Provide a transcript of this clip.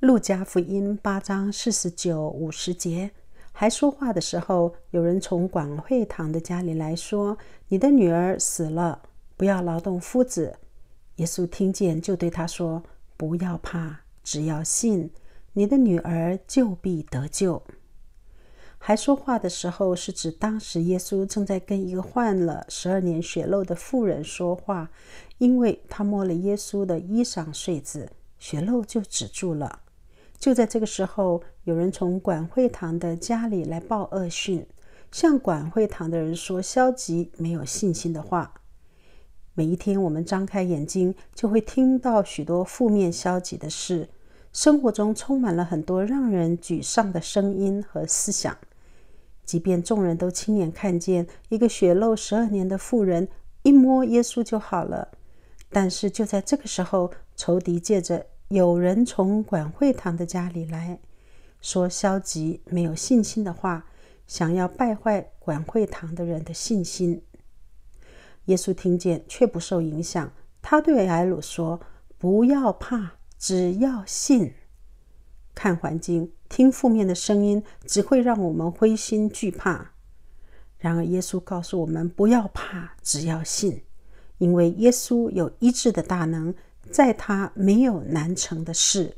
路加福音八章四十九五十节，还说话的时候，有人从广惠堂的家里来说：“你的女儿死了，不要劳动夫子。”耶稣听见就对他说：“不要怕，只要信，你的女儿就必得救。”还说话的时候，是指当时耶稣正在跟一个患了十二年血漏的妇人说话，因为他摸了耶稣的衣裳穗子，血漏就止住了。就在这个时候，有人从管会堂的家里来报恶讯，向管会堂的人说消极、没有信心的话。每一天，我们张开眼睛，就会听到许多负面、消极的事。生活中充满了很多让人沮丧的声音和思想。即便众人都亲眼看见一个血漏十二年的妇人一摸耶稣就好了，但是就在这个时候，仇敌借着。有人从管会堂的家里来说消极、没有信心的话，想要败坏管会堂的人的信心。耶稣听见却不受影响，他对艾鲁说：“不要怕，只要信。”看环境，听负面的声音，只会让我们灰心惧怕。然而，耶稣告诉我们：“不要怕，只要信，因为耶稣有医治的大能。”在他没有难成的事。